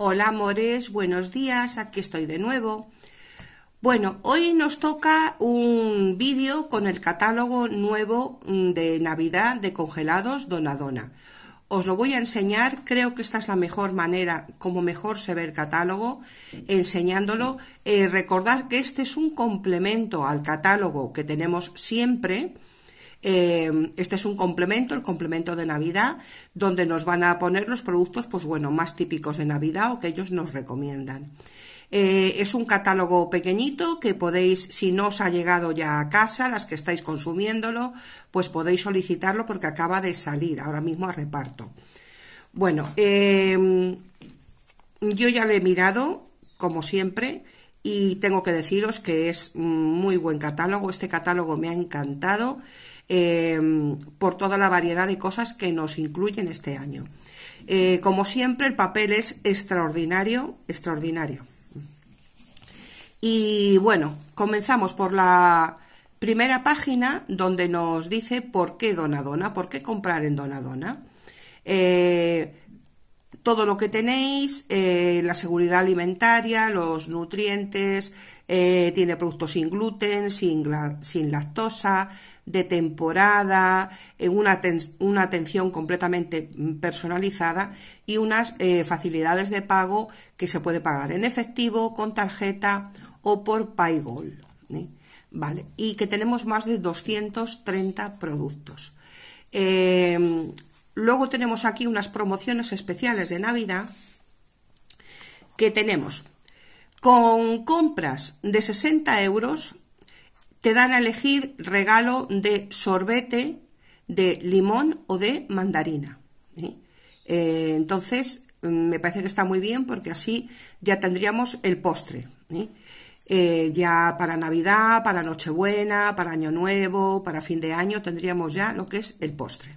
Hola amores, buenos días, aquí estoy de nuevo. Bueno, hoy nos toca un vídeo con el catálogo nuevo mm, de Navidad de congelados Donadona. Os lo voy a enseñar, creo que esta es la mejor manera, como mejor se ve el catálogo, enseñándolo. Eh, recordad que este es un complemento al catálogo que tenemos siempre, Em, este es un complemento, el complemento de Navidad, donde nos van a poner los productos, pues bueno, más típicos de Navidad o que ellos nos recomiendan. Eh, es un catálogo pequeñito que podéis, si no os ha llegado ya a casa, las que estáis consumiéndolo, pues podéis solicitarlo porque acaba de salir ahora mismo a reparto. Bueno, em, yo ya le he mirado, como siempre, y tengo que deciros que es mm, muy buen catálogo. Este catálogo me ha encantado. Em, por toda la variedad de cosas que nos incluyen este año. Eh, como siempre, el papel es extraordinario, extraordinario. Y bueno, comenzamos por la primera página donde nos dice por qué Donadona, por qué comprar en Donadona. Eh, todo lo que tenéis, eh, la seguridad alimentaria, los nutrientes, tiene productos sin gluten, sin lactosa, de temporada, eh, una, una atención completamente mm, personalizada y unas eh, facilidades de pago que se puede pagar en efectivo, con tarjeta o por Paygol. ¿eh? Vale, y que tenemos más de 230 productos. Em, luego tenemos aquí unas promociones especiales de Navidad que tenemos con compras de 60 euros te dan a elegir regalo de sorbete, de limón o de mandarina. Eh, entonces, mm, me parece que está muy bien porque así ya tendríamos el postre. Eh, ya para Navidad, para Nochebuena, para Año Nuevo, para fin de año tendríamos ya lo que es el postre.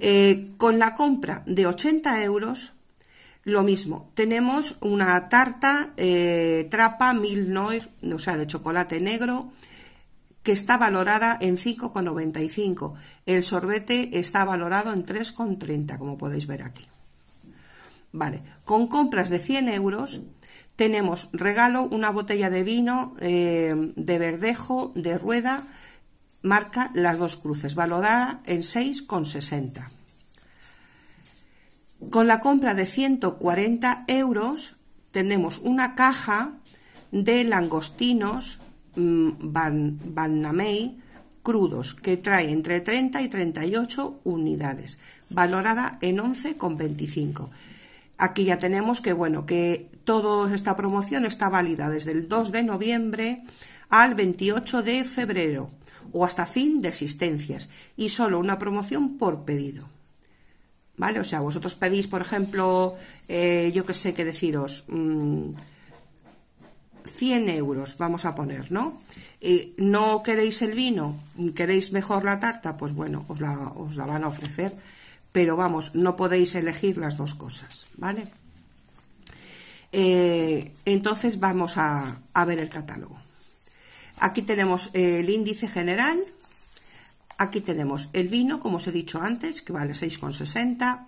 Eh, con la compra de 80 euros, lo mismo, tenemos una tarta trapa Mil o sea, de chocolate negro, que está valorada en 5,95. El sorbete está valorado en 3,30, como podéis ver aquí. Vale, con compras de 100 euros tenemos regalo una botella de vino eh, de verdejo de rueda, marca las dos cruces, valorada en 6,60. Con la compra de 140 euros tenemos una caja de langostinos Mm, Van, crudos, que trae entre 30 y 38 unidades, valorada en 11,25. Aquí ya tenemos que, bueno, que toda esta promoción está válida desde el 2 de noviembre al 28 de febrero o hasta fin de existencias y solo una promoción por pedido. ¿Vale? O sea, vosotros pedís, por ejemplo, eh, yo qué sé qué deciros, mm, 100 euros, vamos a poner, ¿no? Eh, no queréis el vino, queréis mejor la tarta, pues bueno, os la, van a ofrecer, pero vamos, no podéis elegir las dos cosas, ¿vale? Eh, entonces vamos a, ver el catálogo. Aquí tenemos el índice general, aquí tenemos el vino, como os he dicho antes, que vale 6,60.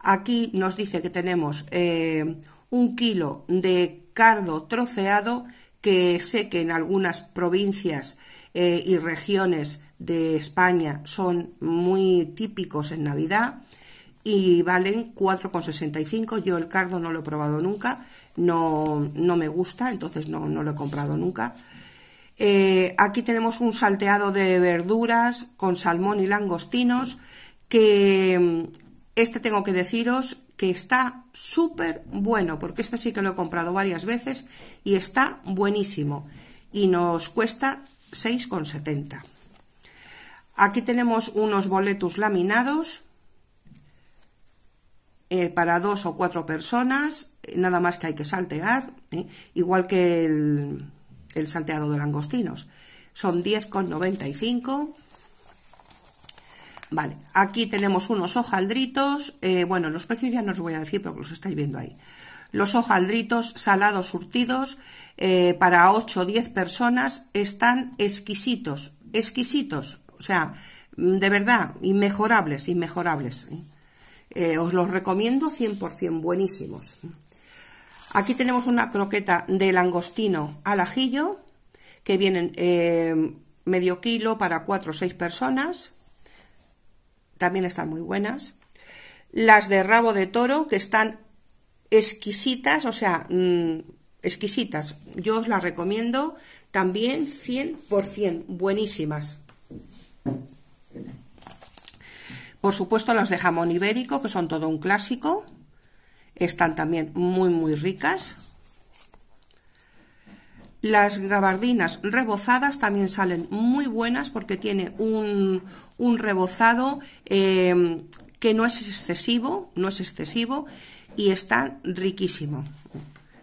Aquí nos dice que tenemos eh, un kilo de cardo troceado que sé que en algunas provincias eh, y regiones de España son muy típicos en Navidad y valen 4,65. Yo el cardo no lo he probado nunca, no, no me gusta, entonces no, lo he comprado nunca. Eh, aquí tenemos un salteado de verduras con salmón y langostinos que mm, este tengo que deciros que está súper bueno, porque este sí que lo he comprado varias veces y está buenísimo. Y nos cuesta 6,70. Aquí tenemos unos boletos laminados eh, para dos o cuatro personas, eh, nada más que hay que saltear, ¿eh? igual que el, el, salteado de langostinos. Son 10,95 Vale, aquí tenemos unos hojaldritos, eh, bueno, los precios ya no os voy a decir porque los estáis viendo ahí. Los hojaldritos salados surtidos eh, para 8 o 10 personas están exquisitos, exquisitos, o sea, mm, de verdad, inmejorables, inmejorables. ¿eh? os los recomiendo 100%, buenísimos. Aquí tenemos una croqueta de langostino al ajillo, que vienen medio kilo para 4 o 6 personas también están muy buenas. Las de rabo de toro, que están exquisitas, o sea, mm, exquisitas. Yo os las recomiendo también 100%, buenísimas. Por supuesto, las de jamón ibérico, que son todo un clásico. Están también muy, muy ricas. Las gabardinas rebozadas también salen muy buenas porque tiene un, rebozado eh, que no es excesivo, no es excesivo y está riquísimo.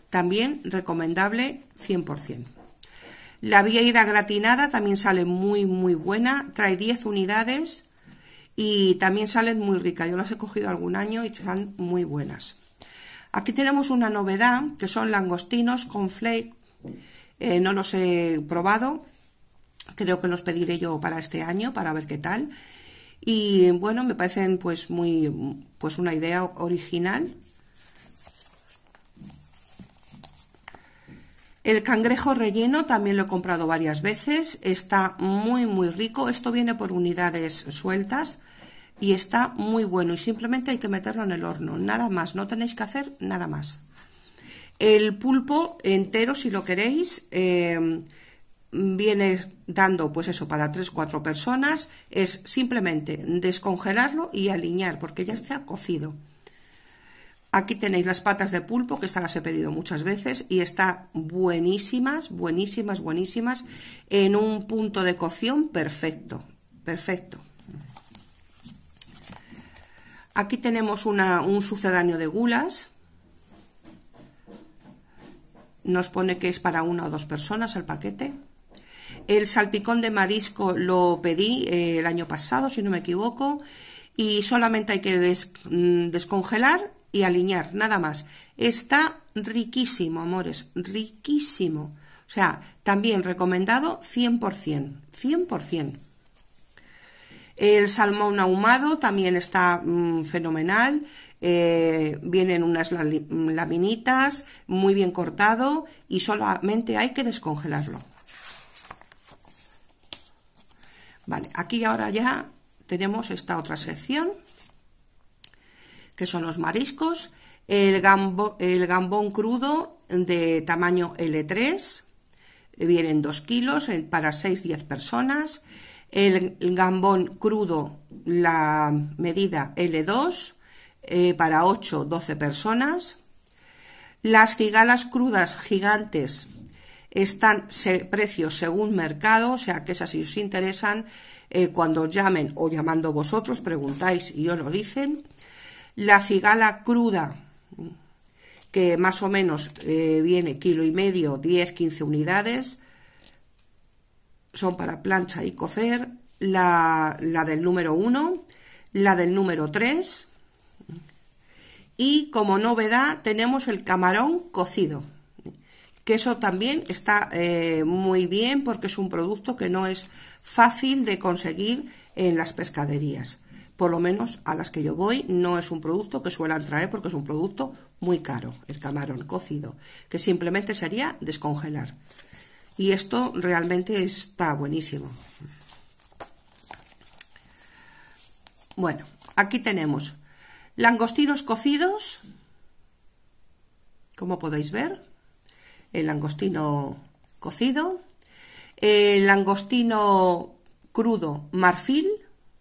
También recomendable 100%. La vieira gratinada también sale muy muy buena, trae 10 unidades y también salen muy ricas. Yo las he cogido algún año y están muy buenas. Aquí tenemos una novedad que son langostinos con flake eh, no los he probado, creo que los pediré yo para este año, para ver qué tal. Y bueno, me parecen pues muy, pues una idea original. El cangrejo relleno también lo he comprado varias veces, está muy muy rico, esto viene por unidades sueltas y está muy bueno y simplemente hay que meterlo en el horno, nada más, no tenéis que hacer nada más. El pulpo entero, si lo queréis, em, viene dando, pues eso, para 3-4 personas, es simplemente descongelarlo y aliñar, porque ya está cocido. Aquí tenéis las patas de pulpo, que estas las he pedido muchas veces, y está buenísimas, buenísimas, buenísimas, en un punto de cocción perfecto, perfecto. Aquí tenemos un sucedáneo de gulas, nos pone que es para una o dos personas el paquete. El salpicón de marisco lo pedí eh, el año pasado, si no me equivoco, y solamente hay que mm, descongelar y alinear, nada más. Está riquísimo, amores, riquísimo. O sea, también recomendado 100%, 100%. El salmón ahumado también está mm, fenomenal. Eh, vienen unas laminitas, muy bien cortado y solamente hay que descongelarlo. Vale, aquí ahora ya tenemos esta otra sección, que son los mariscos, el, el gambón crudo de tamaño L3, vienen 2 kilos eh, para 6-10 personas, el gambón crudo la medida L2, eh, para 8, 12 personas. Las cigalas crudas gigantes están precios según mercado, o sea que esas si os interesan, eh, cuando llamen o llamando vosotros, preguntáis y os lo dicen. La cigala cruda, que más o menos eh, viene kilo y medio, 10, 15 unidades, son para plancha y cocer. La, la del número 1, la del número 3, y como novedad tenemos el camarón cocido, que eso también está eh, muy bien porque es un producto que no es fácil de conseguir en las pescaderías. Por lo menos a las que yo voy no es un producto que suelen traer porque es un producto muy caro, el camarón cocido, que simplemente sería descongelar. Y esto realmente está buenísimo. Bueno, aquí tenemos Langostinos cocidos, como podéis ver, el langostino cocido, el langostino crudo marfil,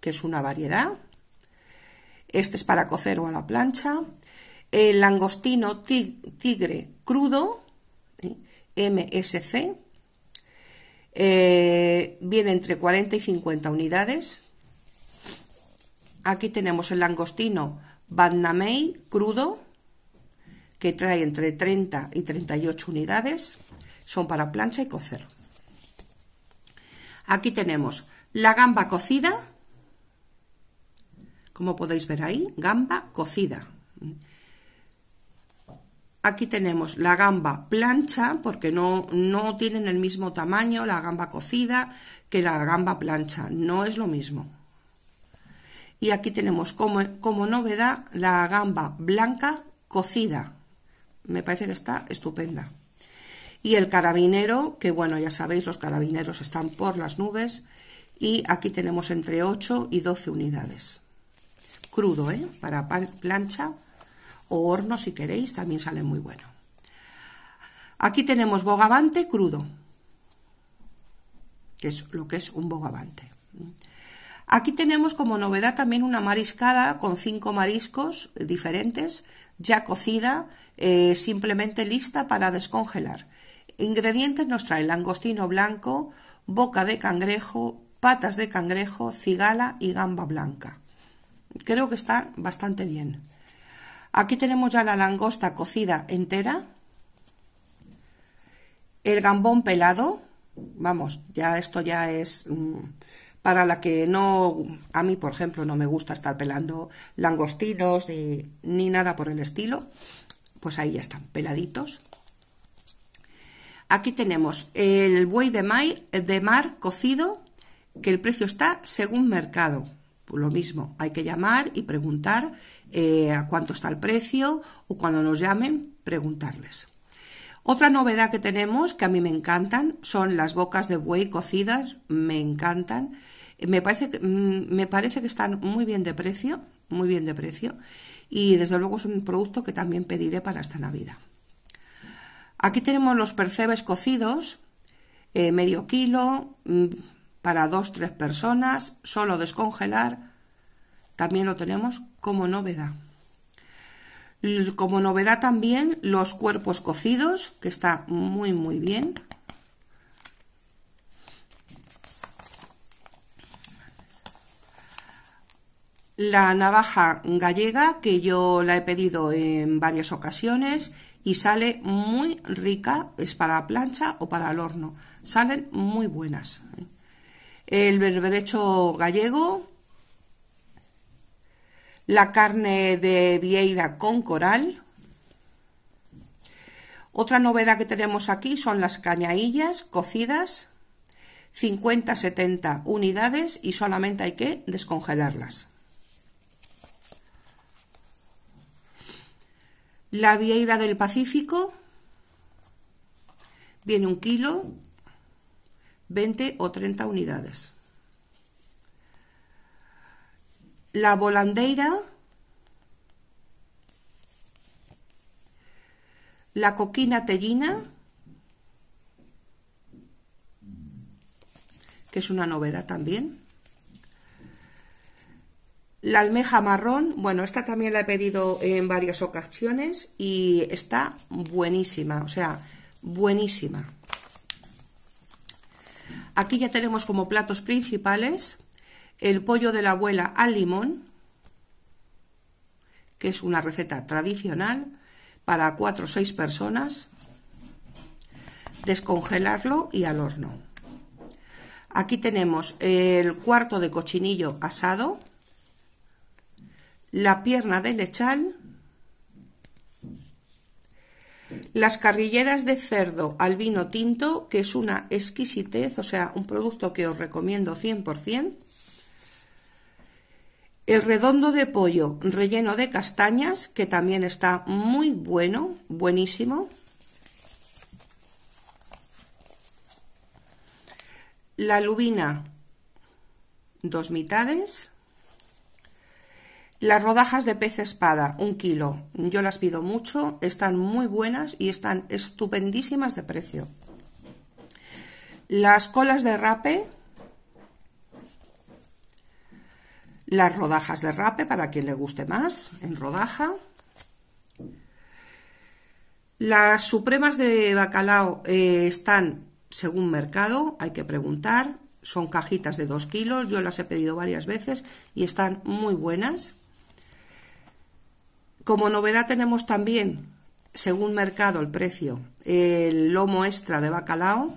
que es una variedad, este es para cocer o a la plancha, el langostino tigre crudo, MSC, eh, viene entre 40 y 50 unidades. Aquí tenemos el langostino Bandamei crudo, que trae entre 30 y 38 unidades, son para plancha y cocer. Aquí tenemos la gamba cocida, como podéis ver ahí, gamba cocida. Aquí tenemos la gamba plancha, porque no tienen el mismo tamaño la gamba cocida que la gamba plancha, no es lo mismo. Y aquí tenemos como, novedad la gamba blanca cocida. Me parece que está estupenda. Y el carabinero, que bueno, ya sabéis, los carabineros están por las nubes. Y aquí tenemos entre 8 y 12 unidades. Crudo, ¿eh? Para plancha o horno, si queréis, también sale muy bueno. Aquí tenemos bogavante crudo, que es lo que es un bogavante. Aquí tenemos como novedad también una mariscada con cinco mariscos diferentes, ya cocida, eh, simplemente lista para descongelar. Ingredientes nos trae langostino blanco, boca de cangrejo, patas de cangrejo, cigala y gamba blanca. Creo que está bastante bien. Aquí tenemos ya la langosta cocida entera, el gambón pelado, vamos, ya esto ya es mm, para la que no, a mí por ejemplo no me gusta estar pelando langostinos ni nada por el estilo, pues ahí ya están peladitos. Aquí tenemos el buey de, mar cocido, que el precio está según mercado. Pues lo mismo, hay que llamar y preguntar eh, a cuánto está el precio o cuando nos llamen, preguntarles. Otra novedad que tenemos, que a mí me encantan, son las bocas de buey cocidas, me encantan. Me parece, mm, me parece que están muy bien de precio, muy bien de precio. Y desde luego es un producto que también pediré para esta Navidad. Aquí tenemos los percebes cocidos, eh, medio kilo, mm, para dos, tres personas, solo descongelar. También lo tenemos como novedad. Como novedad también los cuerpos cocidos, que está muy muy bien. la navaja gallega que yo la he pedido en varias ocasiones y sale muy rica, es para la plancha o para el horno, salen muy buenas. El berberecho gallego, la carne de vieira con coral. Otra novedad que tenemos aquí son las cañaillas cocidas, 50-70 unidades y solamente hay que descongelarlas. La vieira del Pacífico viene un kilo, 20 o 30 unidades. La volandeira, la coquina tellina, que es una novedad también, la almeja marrón, bueno, esta también la he pedido en varias ocasiones y está buenísima, o sea, buenísima. Aquí ya tenemos como platos principales el pollo de la abuela al limón, que es una receta tradicional para cuatro o 6 personas, descongelarlo y al horno. Aquí tenemos el cuarto de cochinillo asado, la pierna de lechal, las carrilleras de cerdo al vino tinto, que es una exquisitez, o sea, un producto que os recomiendo 100%, el redondo de pollo relleno de castañas, que también está muy bueno, buenísimo, la lubina dos mitades, las rodajas de pez espada, un kilo. Yo las pido mucho, están muy buenas y están estupendísimas de precio. Las colas de rape, las rodajas de rape para quien le guste más en rodaja. Las supremas de bacalao eh, están según mercado, hay que preguntar. Son cajitas de dos kilos, yo las he pedido varias veces y están muy buenas. Como novedad tenemos también, según mercado el precio, el lomo extra de bacalao,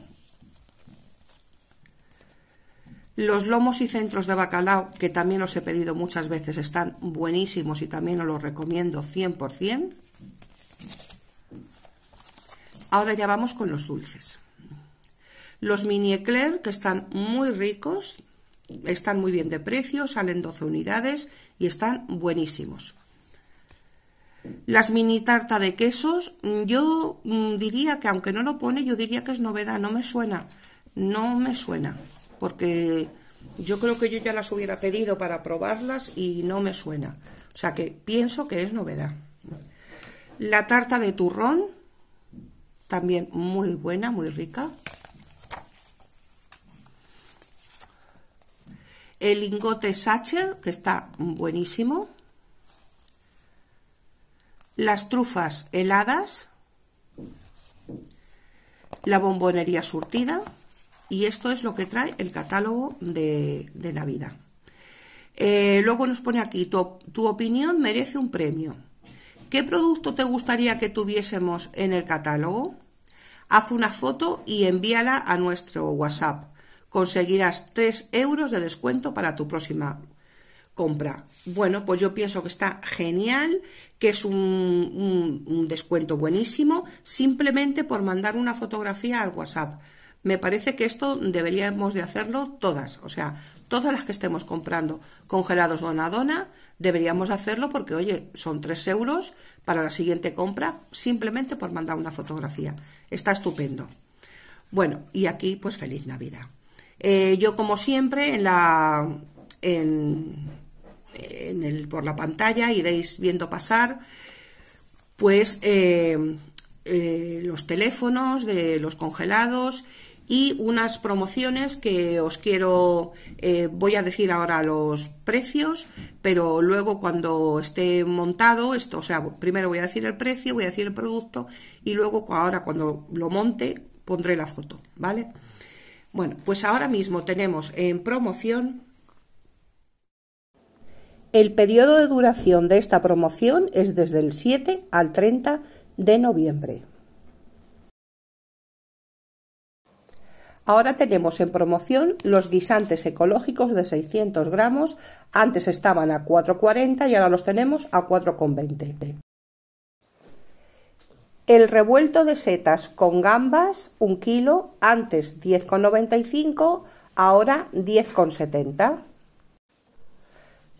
los lomos y centros de bacalao, que también los he pedido muchas veces, están buenísimos y también os los recomiendo 100%. Ahora ya vamos con los dulces. Los mini eclair, que están muy ricos, están muy bien de precio, salen 12 unidades y están buenísimos. Las mini tarta de quesos, mm, yo mm, diría que aunque no lo pone, yo diría que es novedad, no me suena, no me suena, porque yo creo que yo ya las hubiera pedido para probarlas y no me suena. O sea que pienso que es novedad. La tarta de turrón, también muy buena, muy rica. El lingote Sacher, que está buenísimo las trufas heladas, la bombonería surtida y esto es lo que trae el catálogo de, de Navidad. Eh, luego nos pone aquí, tu, tu opinión merece un premio. ¿Qué producto te gustaría que tuviésemos en el catálogo? Haz una foto y envíala a nuestro WhatsApp. Conseguirás 3 euros de descuento para tu próxima compra. Bueno, pues yo pienso que está genial, que es un, descuento buenísimo, simplemente por mandar una fotografía al WhatsApp. Me parece que esto deberíamos de hacerlo todas, o sea, todas las que estemos comprando congelados donadona, deberíamos hacerlo porque, oye, son 3 euros para la siguiente compra simplemente por mandar una fotografía. Está estupendo. Bueno, y aquí pues feliz Navidad. Eh, yo como siempre en la... En, el, por la pantalla, iréis viendo pasar, pues eh, eh, los teléfonos de los congelados y unas promociones que os quiero, eh, voy a decir ahora los precios, pero luego cuando esté montado, esto, o sea, primero voy a decir el precio, voy a decir el producto y luego ahora cuando lo monte pondré la foto, ¿vale? Bueno, pues ahora mismo tenemos en promoción el periodo de duración de esta promoción es desde el 7 al 30 de noviembre. Ahora tenemos en promoción los guisantes ecológicos de 600 gramos. Antes estaban a 4,40 y ahora los tenemos a 4,20. El revuelto de setas con gambas, 1 kilo, antes 10,95, ahora 10,70.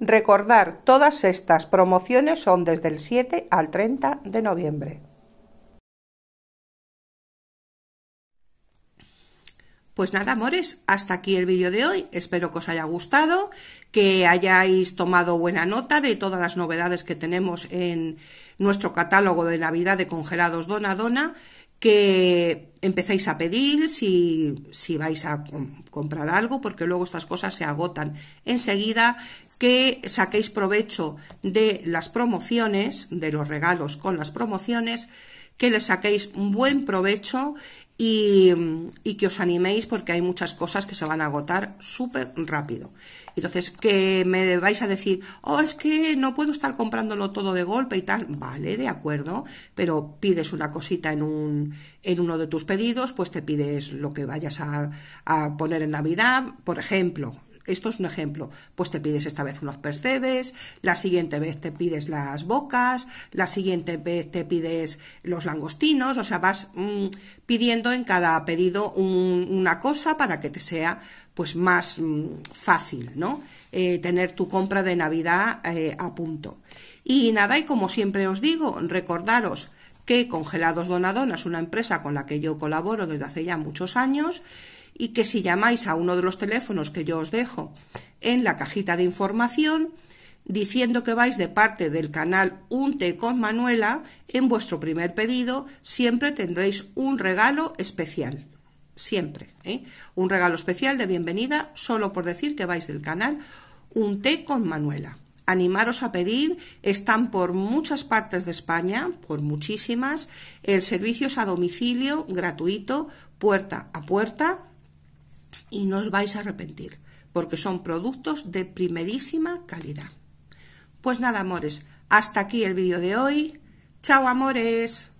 Recordar, todas estas promociones son desde el 7 al 30 de noviembre. Pues nada, amores, hasta aquí el vídeo de hoy. Espero que os haya gustado, que hayáis tomado buena nota de todas las novedades que tenemos en nuestro catálogo de Navidad de congelados Dona Dona, que empecéis a pedir si, si vais a comprar algo, porque luego estas cosas se agotan enseguida que saquéis provecho de las promociones, de los regalos con las promociones, que le saquéis un buen provecho y, que os animéis porque hay muchas cosas que se van a agotar súper rápido. Entonces, que me vais a decir, oh, es que no puedo estar comprándolo todo de golpe y tal. Vale, de acuerdo, pero pides una cosita en, un, en uno de tus pedidos, pues te pides lo que vayas a, a poner en Navidad, por ejemplo, esto es un ejemplo, pues te pides esta vez unos percebes, la siguiente vez te pides las bocas, la siguiente vez te pides los langostinos, o sea, vas mm, pidiendo en cada pedido una cosa para que te sea pues más mm, fácil, ¿no? Eh, tener tu compra de Navidad eh, a punto. Y nada, y como siempre os digo, recordaros que Congelados Donadonas es una empresa con la que yo colaboro desde hace ya muchos años y que si llamáis a uno de los teléfonos que yo os dejo en la cajita de información, diciendo que vais de parte del canal té con Manuela, en vuestro primer pedido siempre tendréis un regalo especial. Siempre. ¿eh? Un regalo especial de bienvenida solo por decir que vais del canal té con Manuela. Animaros a pedir, están por muchas partes de España, por muchísimas. El servicio es a domicilio, gratuito, puerta a puerta y no os vais a arrepentir, porque son productos de primerísima calidad. Pues nada, amores, hasta aquí el vídeo de hoy. ¡Chao, amores!